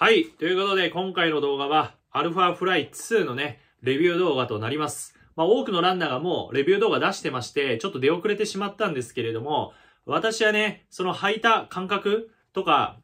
はい。ということで、今回の動画は、アルファフライ2のね、レビュー動画となります。まあ、多くのランナーがもうレビュー動画出してまして、ちょっと出遅れてしまったんですけれども、私はね、その履いた感覚とか、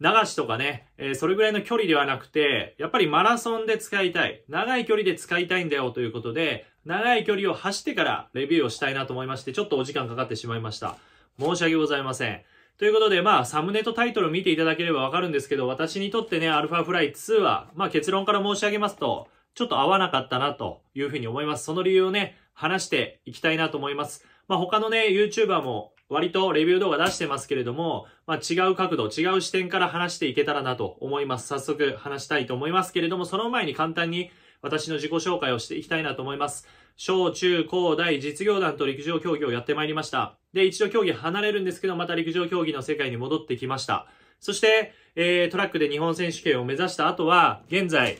流しとかね、えー、それぐらいの距離ではなくて、やっぱりマラソンで使いたい。長い距離で使いたいんだよということで、長い距離を走ってからレビューをしたいなと思いまして、ちょっとお時間かかってしまいました。申し訳ございません。ということで、まあ、サムネとタイトルを見ていただければわかるんですけど、私にとってね、アルファフライ2は、まあ結論から申し上げますと、ちょっと合わなかったなというふうに思います。その理由をね、話していきたいなと思います。まあ他のね、YouTuber も割とレビュー動画出してますけれども、まあ、違う角度、違う視点から話していけたらなと思います。早速話したいと思いますけれども、その前に簡単に私の自己紹介をしていきたいなと思います。小中高大実業団と陸上競技をやってまいりました。で、一度競技離れるんですけど、また陸上競技の世界に戻ってきました。そして、えー、トラックで日本選手権を目指した後は、現在、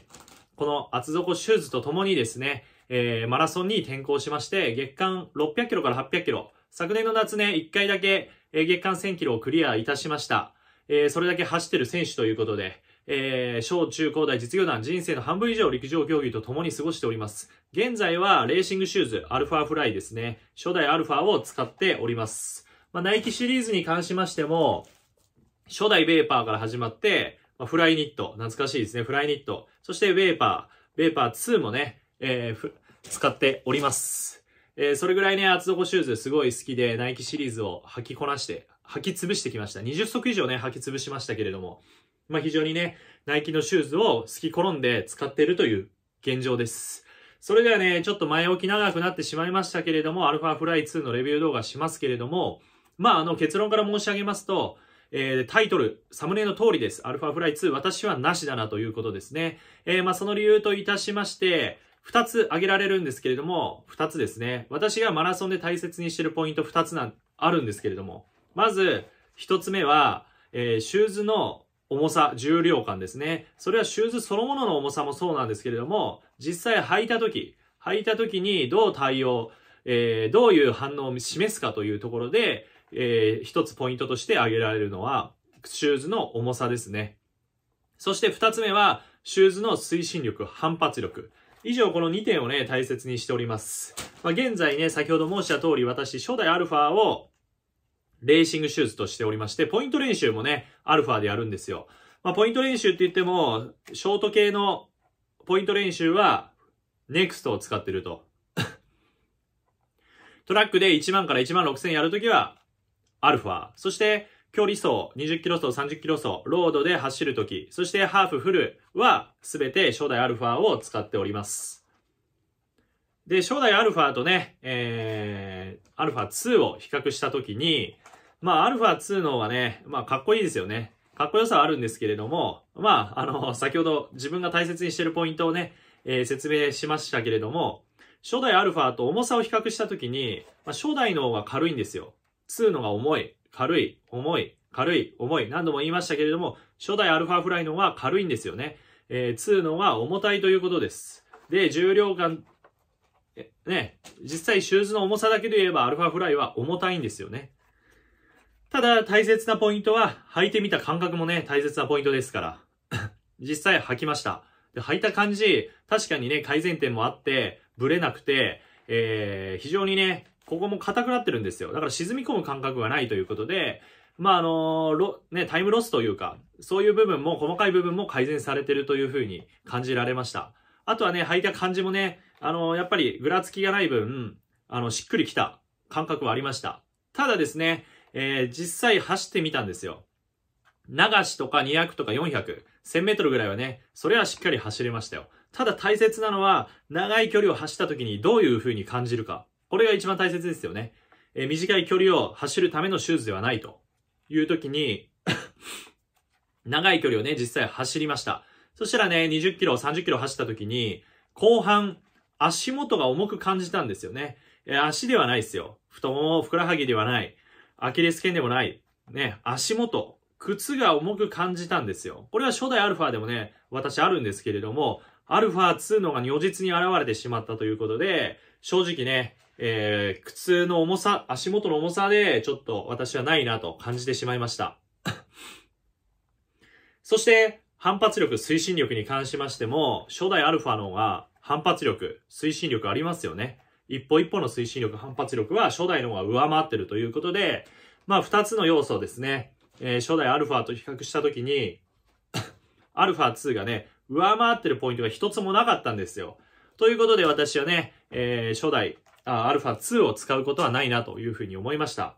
この厚底シューズとともにですね、えー、マラソンに転向しまして、月間600キロから800キロ。昨年の夏ね、1回だけ、えー、月間1000キロをクリアいたしました。えー、それだけ走ってる選手ということで、えー、小中高大実業団人生の半分以上陸上競技と共に過ごしております。現在はレーシングシューズ、アルファフライですね。初代アルファを使っております。まあ、ナイキシリーズに関しましても、初代ベーパーから始まって、まあ、フライニット、懐かしいですね、フライニット。そしてベーパー、ベーパー2もね、えー、使っております。えー、それぐらいね、厚底シューズすごい好きで、ナイキシリーズを履きこなして、履き潰してきました。20足以上ね、履き潰しましたけれども、まあ、非常にね、ナイキのシューズを好き転んで使っているという現状です。それではね、ちょっと前置き長くなってしまいましたけれども、アルファフライ2のレビュー動画しますけれども、まあ、あの結論から申し上げますと、えー、タイトル、サムネの通りです。アルファフライ2、私はなしだなということですね。えー、まあ、その理由といたしまして、2つ挙げられるんですけれども、2つですね。私がマラソンで大切にしているポイント2つなあるんですけれども、まず、1つ目は、えー、シューズの重さ、重量感ですね。それはシューズそのものの重さもそうなんですけれども、実際履いた時、履いた時にどう対応、えー、どういう反応を示すかというところで、えー、一つポイントとして挙げられるのは、シューズの重さですね。そして二つ目は、シューズの推進力、反発力。以上この2点をね、大切にしております。まあ、現在ね、先ほど申した通り私、初代アルファをレーシングシューズとしておりまして、ポイント練習もね、アルファでやるんですよ。まあ、ポイント練習って言っても、ショート系のポイント練習は、ネクストを使ってると。トラックで1万から1万6000やるときは、アルファ。そして、距離走、20キロ走、30キロ走、ロードで走るとき、そしてハーフ、フルは、すべて初代アルファを使っております。で、初代アルファとね、えー、アルファ2を比較したときに、まあ、ァ2の方がね、まあ、かっこいいですよね。かっこよさはあるんですけれども、まあ、あの、先ほど自分が大切にしてるポイントをね、えー、説明しましたけれども、初代アルファと重さを比較したときに、まあ、初代の方が軽いんですよ。2のが重い、軽い、重い、軽い、重い。何度も言いましたけれども、初代アルファフライの方が軽いんですよね。えー、2のが重たいということです。で、重量感、ね、実際シューズの重さだけで言えばアルファフライは重たいんですよね。ただ大切なポイントは履いてみた感覚もね、大切なポイントですから。実際履きました。で履いた感じ、確かにね、改善点もあって、ブレなくて、えー、非常にね、ここも硬くなってるんですよ。だから沈み込む感覚がないということで、まあ、あのロ、ね、タイムロスというか、そういう部分も、細かい部分も改善されてるというふうに感じられました。あとはね、履いた感じもね、あの、やっぱりぐらつきがない分、あの、しっくりきた感覚はありました。ただですね、えー、実際走ってみたんですよ。流しとか200とか400、1000メートルぐらいはね、それはしっかり走れましたよ。ただ大切なのは、長い距離を走った時にどういう風に感じるか。これが一番大切ですよね。えー、短い距離を走るためのシューズではないという時に 長い距離をね、実際走りました。そしたらね、20キロ、30キロ走った時に、後半、足元が重く感じたんですよね。え足ではないですよ。太もも、ふくらはぎではない。アキレス腱でもない、ね、足元、靴が重く感じたんですよ。これは初代アルファでもね、私あるんですけれども、アルファ2のが如実に現れてしまったということで、正直ね、えー、靴の重さ、足元の重さで、ちょっと私はないなと感じてしまいました。そして、反発力、推進力に関しましても、初代アルファの方が反発力、推進力ありますよね。一歩一歩の推進力、反発力は初代の方が上回ってるということで、まあ二つの要素ですね。えー、初代アルファと比較したときに、アルファ2がね、上回ってるポイントが一つもなかったんですよ。ということで私はね、えー、初代あ、アルファ2を使うことはないなというふうに思いました。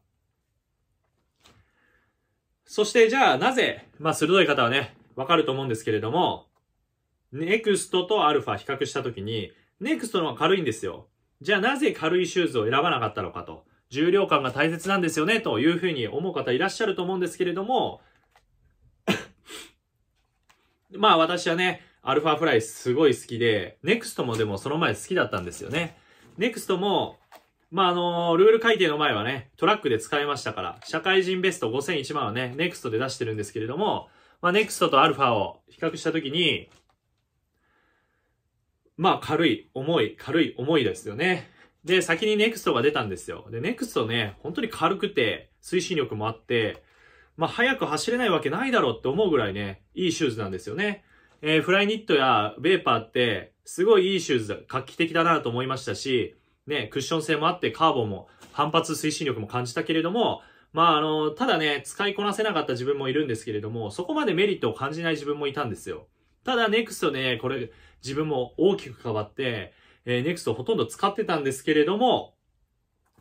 そしてじゃあなぜ、まあ鋭い方はね、わかると思うんですけれども、ネクストとアルファ比較したときに、ネクストの方が軽いんですよ。じゃあなぜ軽いシューズを選ばなかったのかと。重量感が大切なんですよね、というふうに思う方いらっしゃると思うんですけれども、まあ私はね、アルファフライすごい好きで、ネクストもでもその前好きだったんですよね。ネクストも、まああのルール改定の前はね、トラックで使いましたから、社会人ベスト5001万はね、ネクストで出してるんですけれども、まあネクストとアルファを比較したときに、まあ軽い、重い、軽い、重いですよね。で、先にネクストが出たんですよ。で、ネクストね、本当に軽くて、推進力もあって、まあ早く走れないわけないだろうって思うぐらいね、いいシューズなんですよね。えー、フライニットやベーパーって、すごいいいシューズだ、画期的だなと思いましたし、ね、クッション性もあって、カーボンも、反発推進力も感じたけれども、まああの、ただね、使いこなせなかった自分もいるんですけれども、そこまでメリットを感じない自分もいたんですよ。ただ、ネクストね、これ、自分も大きく変わって、えー、ネクストほとんど使ってたんですけれども、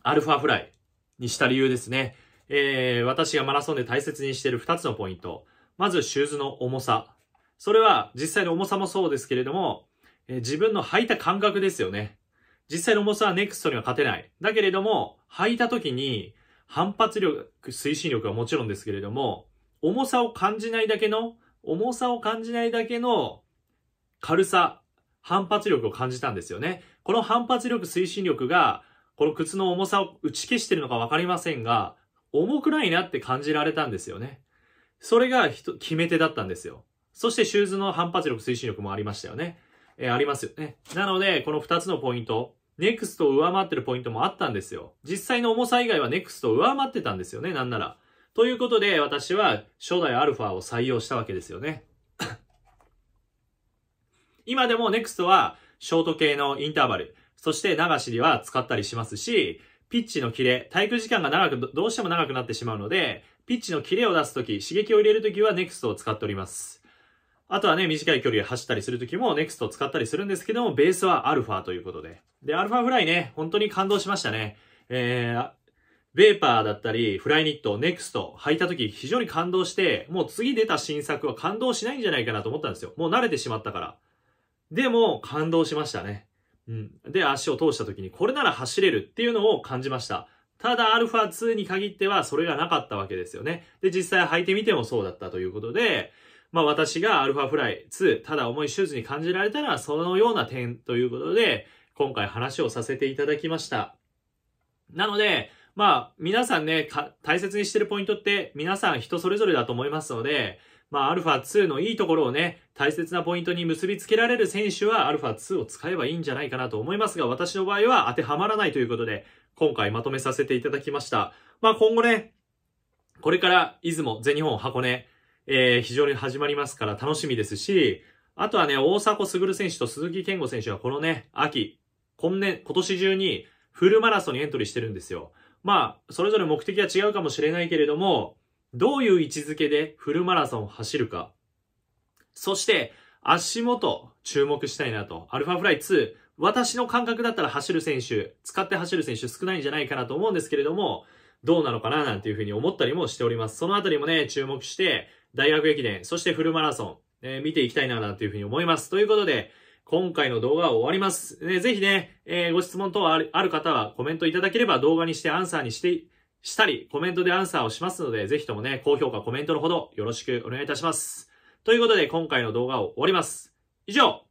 アルファフライにした理由ですね。えー、私がマラソンで大切にしている2つのポイント。まず、シューズの重さ。それは、実際の重さもそうですけれども、えー、自分の履いた感覚ですよね。実際の重さはネクストには勝てない。だけれども、履いた時に、反発力、推進力はもちろんですけれども、重さを感じないだけの、重さを感じないだけの軽さ、反発力を感じたんですよね。この反発力、推進力が、この靴の重さを打ち消してるのかわかりませんが、重くないなって感じられたんですよね。それが決め手だったんですよ。そしてシューズの反発力、推進力もありましたよね。えー、ありますよね。なので、この2つのポイント、ネクストを上回ってるポイントもあったんですよ。実際の重さ以外はネクストを上回ってたんですよね、なんなら。ということで、私は初代アルファを採用したわけですよね。今でも NEXT はショート系のインターバル、そして流しには使ったりしますし、ピッチのキレ、体育時間が長く、どうしても長くなってしまうので、ピッチのキレを出すとき、刺激を入れるときは NEXT を使っております。あとはね、短い距離走ったりするときも NEXT を使ったりするんですけども、ベースはァということで。で、ルフライね、本当に感動しましたね。えー、ベーパーだったり、フライニット、ネクスト履いた時非常に感動して、もう次出た新作は感動しないんじゃないかなと思ったんですよ。もう慣れてしまったから。でも感動しましたね。うん。で、足を通した時にこれなら走れるっていうのを感じました。ただアルファ2に限ってはそれがなかったわけですよね。で、実際履いてみてもそうだったということで、まあ私がアァフライ2、ただ重いシューズに感じられたらそのような点ということで、今回話をさせていただきました。なので、まあ皆さんね、大切にしてるポイントって皆さん人それぞれだと思いますので、まあ、アルファ2のいいところをね、大切なポイントに結びつけられる選手はアルファ2を使えばいいんじゃないかなと思いますが、私の場合は当てはまらないということで、今回まとめさせていただきました。まあ、今後ね、これから出雲、全日本、箱根、えー、非常に始まりますから楽しみですし、あとはね、大迫傑選手と鈴木健吾選手はこのね、秋、今年、今年中にフルマラソンにエントリーしてるんですよ。まあ、それぞれ目的は違うかもしれないけれども、どういう位置づけでフルマラソンを走るか。そして、足元、注目したいなと。アルファフライ2、私の感覚だったら走る選手、使って走る選手少ないんじゃないかなと思うんですけれども、どうなのかななんていうふうに思ったりもしております。そのあたりもね、注目して、大学駅伝、そしてフルマラソン、えー、見ていきたいななんていうふうに思います。ということで、今回の動画は終わります。ね、ぜひね、えー、ご質問等ある方はコメントいただければ動画にしてアンサーにしてしたり、コメントでアンサーをしますので、ぜひともね、高評価、コメントのほどよろしくお願いいたします。ということで、今回の動画を終わります。以上